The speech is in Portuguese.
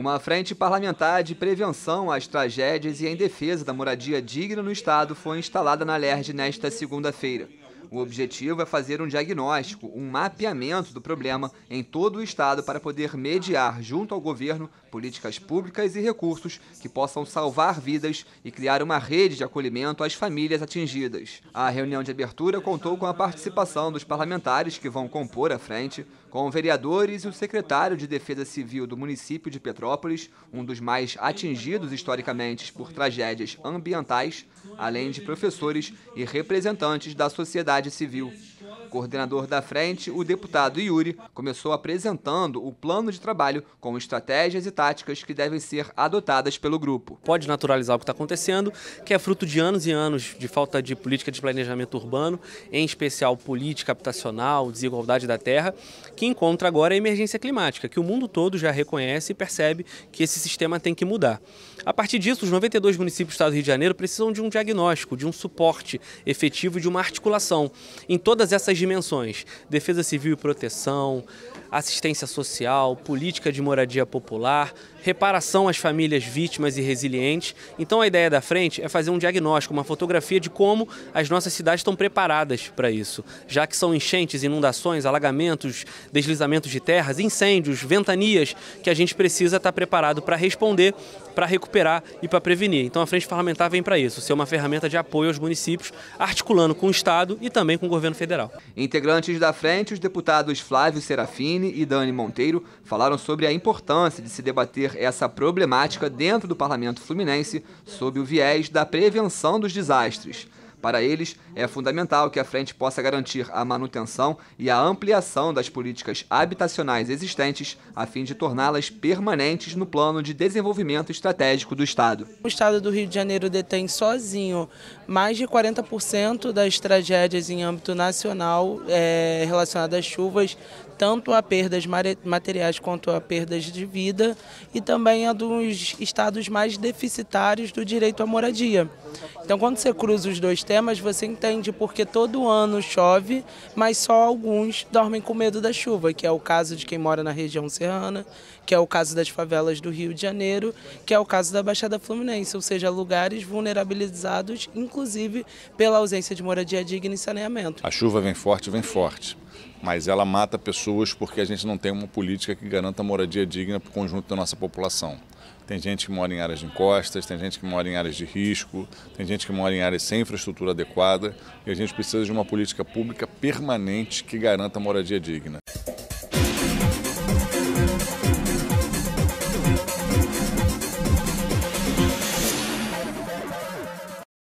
Uma frente parlamentar de prevenção às tragédias e em defesa da moradia digna no Estado foi instalada na LERJ nesta segunda-feira. O objetivo é fazer um diagnóstico, um mapeamento do problema em todo o Estado para poder mediar, junto ao governo, políticas públicas e recursos que possam salvar vidas e criar uma rede de acolhimento às famílias atingidas. A reunião de abertura contou com a participação dos parlamentares que vão compor a frente, com vereadores e o secretário de Defesa Civil do município de Petrópolis, um dos mais atingidos historicamente por tragédias ambientais, além de professores e representantes da sociedade civil. Coordenador da frente, o deputado Yuri começou apresentando o plano de trabalho com estratégias e táticas que devem ser adotadas pelo grupo. Pode naturalizar o que está acontecendo, que é fruto de anos e anos de falta de política de planejamento urbano, em especial política habitacional, desigualdade da terra, que encontra agora a emergência climática, que o mundo todo já reconhece e percebe que esse sistema tem que mudar. A partir disso, os 92 municípios do estado do Rio de Janeiro precisam de um diagnóstico, de um suporte efetivo, de uma articulação em todas essas dimensões: defesa civil e proteção, assistência social, política de moradia popular, reparação às famílias vítimas e resilientes. Então a ideia da frente é fazer um diagnóstico, uma fotografia de como as nossas cidades estão preparadas para isso, já que são enchentes, inundações, alagamentos, deslizamentos de terras, incêndios, ventanias que a gente precisa estar tá preparado para responder, para recuperar e para prevenir. Então a frente parlamentar vem para isso, ser uma ferramenta de apoio aos municípios, articulando com o Estado e também com o governo federal. Integrantes da frente, os deputados Flávio Serafini e Dani Monteiro falaram sobre a importância de se debater essa problemática dentro do parlamento fluminense sob o viés da prevenção dos desastres. Para eles, é fundamental que a frente possa garantir a manutenção e a ampliação das políticas habitacionais existentes, a fim de torná-las permanentes no plano de desenvolvimento estratégico do Estado. O Estado do Rio de Janeiro detém sozinho mais de 40% das tragédias em âmbito nacional é, relacionadas às chuvas, tanto a perdas materiais quanto a perdas de vida, e também a dos estados mais deficitários do direito à moradia. Então, quando você cruza os dois mas você entende porque todo ano chove, mas só alguns dormem com medo da chuva, que é o caso de quem mora na região serrana, que é o caso das favelas do Rio de Janeiro, que é o caso da Baixada Fluminense, ou seja, lugares vulnerabilizados, inclusive pela ausência de moradia digna e saneamento. A chuva vem forte, vem forte mas ela mata pessoas porque a gente não tem uma política que garanta moradia digna para o conjunto da nossa população. Tem gente que mora em áreas de encostas, tem gente que mora em áreas de risco, tem gente que mora em áreas sem infraestrutura adequada e a gente precisa de uma política pública permanente que garanta moradia digna.